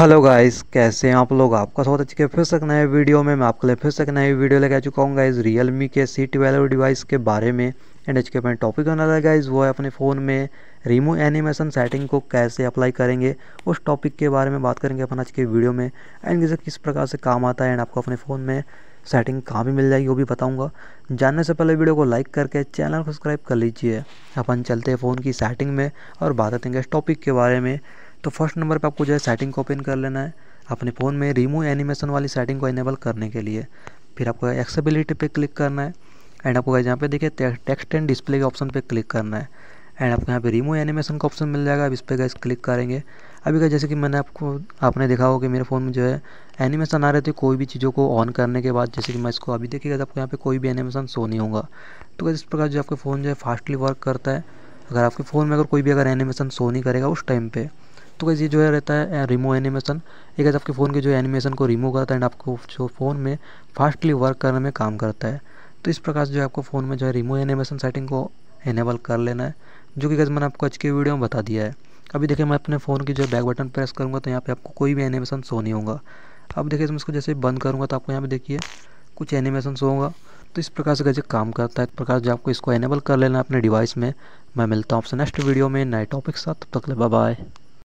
hello guys कैसे हैं आप लोग आपका स्वागत अच्छी फिर से नए वीडियो में मैं आपके लिए फिर से एक नई वीडियो लेकर आ चुका हूँ गाइस रियलमी के सी ट्वेल्व डिवाइस के बारे में एंड आज के अपने टॉपिक होने लगा गाइस वो है अपने फ़ोन में रिमूव एनिमेशन सेटिंग को कैसे अप्लाई करेंगे उस टॉपिक के बारे में बात करेंगे अपन आज के वीडियो में एंड जैसे किस प्रकार से काम आता है एंड आपको अपने फ़ोन में सेटिंग कहाँ भी मिल जाएगी वो भी बताऊँगा जानने से पहले वीडियो को लाइक करके चैनल सब्सक्राइब कर लीजिए अपन चलते हैं फ़ोन की सेटिंग में और बात करेंगे इस टॉपिक के बारे में तो फर्स्ट नंबर पर आपको जो है सेटिंग को ओपन कर लेना है अपने फ़ोन में रिमूव एनिमेशन वाली सेटिंग को इनेबल करने के लिए फिर आपको एक्सेबिलिटी पे क्लिक करना है एंड आपको यहाँ पे देखिए टेक्स्ट एंड डिस्प्ले के ऑप्शन पे क्लिक करना है एंड आपको यहाँ पे रिमूव एनिमेशन का ऑप्शन मिल जाएगा अब इस पर गए क्लिक करेंगे अभी का जैसे कि मैंने आपको आपने देखा होगा कि मेरे फ़ोन में जो है एनिमेशन आ रहे थे कोई भी चीज़ों को ऑन करने के बाद जैसे कि मैं इसको अभी देखिएगा तो आपको यहाँ पे कोई भी एनिमेशन शो नहीं होगा तो इस प्रकार जो आपके फ़ोन जो है फास्टली वर्क करता है अगर आपके फ़ोन में अगर कोई भी अगर एनिमेशन शो नहीं करेगा उस टाइम पर तो कैसे ये जो है रहता है रिमूव एनिमेशन एक ऐसे आपके फ़ोन के जो एनिमेशन को रिमूव करता है एंड आपको जो फ़ोन में फास्टली वर्क करने में काम करता है तो इस प्रकार से जो है आपको फ़ोन में जो है रिमूव एनिमेशन सेटिंग को इनेबल कर लेना है जो कि गाइज मैंने आपको आज की वीडियो में बता दिया है अभी देखिए मैं अपने फ़ोन की जो बैक बटन प्रेस करूँगा तो यहाँ पर आपको कोई भी एनिमेशन शो नहीं होगा अब देखिए मैं इसको जैसे बंद करूँगा तो आपको यहाँ पे देखिए कुछ एनिमेशन शो होगा तो इस प्रकार से कैसे काम करता है इस प्रकार जो आपको इसको एनेबल कर लेना अपने डिवाइस में मैं मिलता हूँ आपसे नेक्स्ट वीडियो में नए टॉपिक साथ तब तक ले बाय